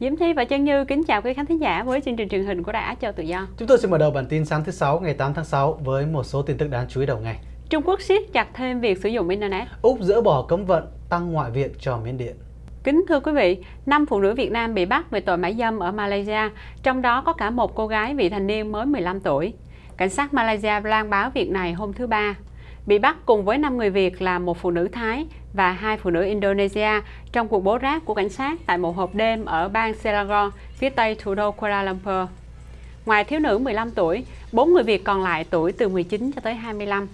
Diễm Thi và Trân Như kính chào quý khán thính giả với chương trình truyền hình của Đài Á Châu Tự Do. Chúng tôi xin mở đầu bản tin sáng thứ sáu ngày 8 tháng 6 với một số tin tức đáng chú ý đầu ngày. Trung Quốc siết chặt thêm việc sử dụng Internet. Úc dỡ bỏ cấm vận, tăng ngoại viện cho Miến Điện. Kính thưa quý vị, 5 phụ nữ Việt Nam bị bắt về tội mại dâm ở Malaysia, trong đó có cả một cô gái vị thành niên mới 15 tuổi. Cảnh sát Malaysia loan báo việc này hôm thứ Ba. Bị bắt cùng với 5 người Việt là một phụ nữ Thái, và hai phụ nữ Indonesia trong cuộc bố rác của cảnh sát tại một hộp đêm ở bang Selangor, phía tây thủ đô Kuala Lumpur. Ngoài thiếu nữ 15 tuổi, bốn người Việt còn lại tuổi từ 19 cho tới 25.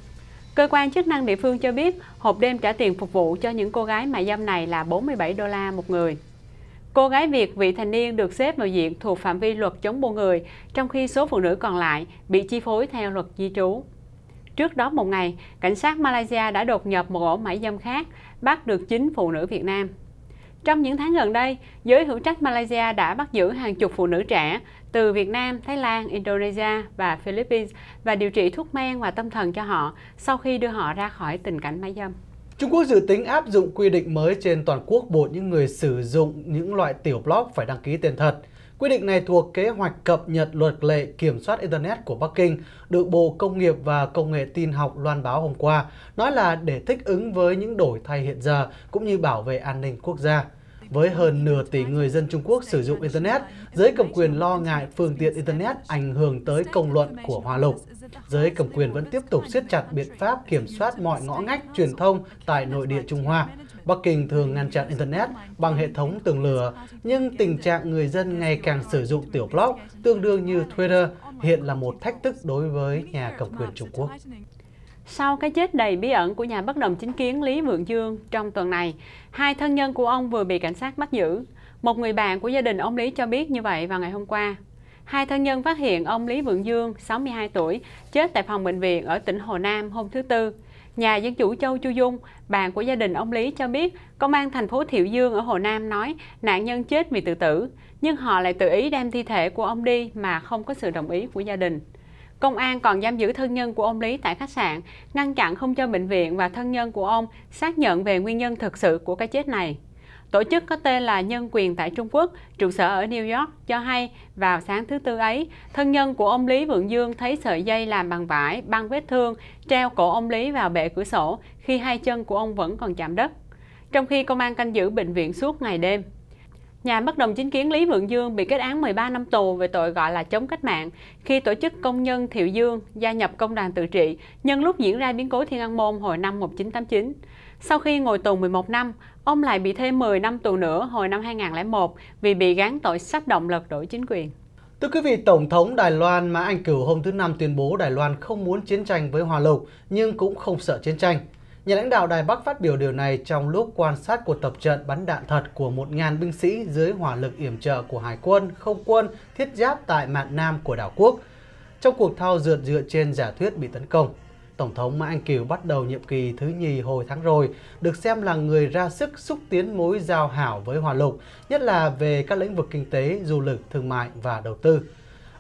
Cơ quan chức năng địa phương cho biết hộp đêm trả tiền phục vụ cho những cô gái mại dâm này là 47 đô la một người. Cô gái Việt vị thành niên được xếp vào diện thuộc phạm vi luật chống buôn người, trong khi số phụ nữ còn lại bị chi phối theo luật di trú. Trước đó một ngày, cảnh sát Malaysia đã đột nhập một ổ mại dâm khác, bắt được 9 phụ nữ Việt Nam. Trong những tháng gần đây, giới hữu trách Malaysia đã bắt giữ hàng chục phụ nữ trẻ từ Việt Nam, Thái Lan, Indonesia và Philippines và điều trị thuốc men và tâm thần cho họ sau khi đưa họ ra khỏi tình cảnh mại dâm. Trung Quốc dự tính áp dụng quy định mới trên toàn quốc buộc những người sử dụng những loại tiểu blog phải đăng ký tên thật. Quyết định này thuộc kế hoạch cập nhật luật lệ kiểm soát Internet của Bắc Kinh được Bộ Công nghiệp và Công nghệ tin học loan báo hôm qua, nói là để thích ứng với những đổi thay hiện giờ cũng như bảo vệ an ninh quốc gia. Với hơn nửa tỷ người dân Trung Quốc sử dụng Internet, giới cầm quyền lo ngại phương tiện Internet ảnh hưởng tới công luận của Hoa Lục. Giới cầm quyền vẫn tiếp tục siết chặt biện pháp kiểm soát mọi ngõ ngách truyền thông tại nội địa Trung Hoa, Bắc Kinh thường ngăn chặn Internet bằng hệ thống tường lửa, nhưng tình trạng người dân ngày càng sử dụng tiểu blog tương đương như Twitter hiện là một thách thức đối với nhà cầm quyền Trung Quốc. Sau cái chết đầy bí ẩn của nhà bất đồng chính kiến Lý Vượng Dương trong tuần này, hai thân nhân của ông vừa bị cảnh sát bắt giữ. Một người bạn của gia đình ông Lý cho biết như vậy vào ngày hôm qua. Hai thân nhân phát hiện ông Lý Vượng Dương, 62 tuổi, chết tại phòng bệnh viện ở tỉnh Hồ Nam hôm thứ Tư. Nhà dân chủ Châu Chu Dung, bạn của gia đình ông Lý cho biết, công an thành phố Thiệu Dương ở Hồ Nam nói nạn nhân chết vì tự tử, nhưng họ lại tự ý đem thi thể của ông đi mà không có sự đồng ý của gia đình. Công an còn giam giữ thân nhân của ông Lý tại khách sạn, ngăn chặn không cho bệnh viện và thân nhân của ông xác nhận về nguyên nhân thực sự của cái chết này. Tổ chức có tên là Nhân quyền tại Trung Quốc, trụ sở ở New York, cho hay vào sáng thứ Tư ấy, thân nhân của ông Lý Vượng Dương thấy sợi dây làm bằng vải, băng vết thương, treo cổ ông Lý vào bệ cửa sổ khi hai chân của ông vẫn còn chạm đất. Trong khi công an canh giữ bệnh viện suốt ngày đêm, Nhà bất đồng chính kiến Lý Vượng Dương bị kết án 13 năm tù về tội gọi là chống cách mạng khi tổ chức công nhân Thiệu Dương gia nhập công đoàn tự trị nhân lúc diễn ra biến cố Thiên An Môn hồi năm 1989. Sau khi ngồi tù 11 năm, ông lại bị thêm 10 năm tù nữa hồi năm 2001 vì bị gán tội sách động lật đổi chính quyền. Thưa quý vị, Tổng thống Đài Loan Mã Anh Cửu hôm thứ Năm tuyên bố Đài Loan không muốn chiến tranh với Hòa Lục nhưng cũng không sợ chiến tranh. Nhà lãnh đạo Đài Bắc phát biểu điều này trong lúc quan sát cuộc tập trận bắn đạn thật của 1.000 binh sĩ dưới hỏa lực yểm trợ của Hải quân, Không quân, Thiết giáp tại mạn nam của đảo quốc, trong cuộc thao dượt dựa trên giả thuyết bị tấn công. Tổng thống Mã Anh Kiều bắt đầu nhiệm kỳ thứ nhì hồi tháng rồi, được xem là người ra sức xúc tiến mối giao hảo với Hòa Lục, nhất là về các lĩnh vực kinh tế, du lịch, thương mại và đầu tư.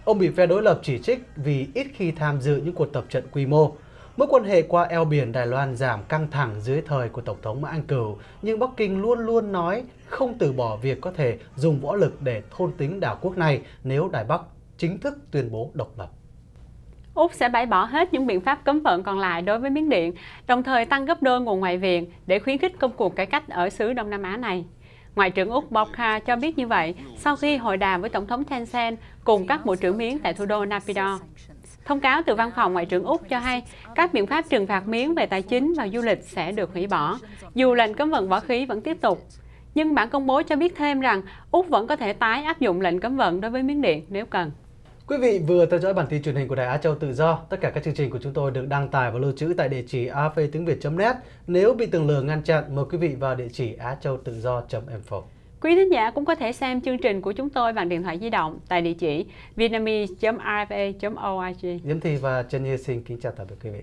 Ông bị phe đối lập chỉ trích vì ít khi tham dự những cuộc tập trận quy mô. Mối quan hệ qua eo biển Đài Loan giảm căng thẳng dưới thời của Tổng thống Mã Anh Cửu, nhưng Bắc Kinh luôn luôn nói không từ bỏ việc có thể dùng võ lực để thôn tính đảo quốc này nếu Đài Bắc chính thức tuyên bố độc lập. Úc sẽ bãi bỏ hết những biện pháp cấm vận còn lại đối với miếng Điện, đồng thời tăng gấp đôi nguồn ngoại viện để khuyến khích công cuộc cải cách ở xứ Đông Nam Á này. Ngoại trưởng Úc Bob Carr cho biết như vậy sau khi hội đàm với Tổng thống Hun cùng các bộ trưởng miến tại thủ đô Naypyidaw. Thông cáo từ văn phòng Ngoại trưởng Úc cho hay các biện pháp trừng phạt miến về tài chính và du lịch sẽ được hủy bỏ, dù lệnh cấm vận võ khí vẫn tiếp tục. Nhưng bản công bố cho biết thêm rằng Úc vẫn có thể tái áp dụng lệnh cấm vận đối với miếng Điện nếu cần. Quý vị vừa theo dõi bản tin truyền hình của Đài Á Châu Tự Do. Tất cả các chương trình của chúng tôi được đăng tải và lưu trữ tại địa chỉ aftúngviệt.net. Nếu bị tường lừa ngăn chặn, mời quý vị vào địa chỉ achauttự.do.info. Quý thính giả cũng có thể xem chương trình của chúng tôi bằng điện thoại di động tại địa chỉ vietnamese.rfa.org. Diễm Thi và Trần Như xin kính chào tạm biệt quý vị.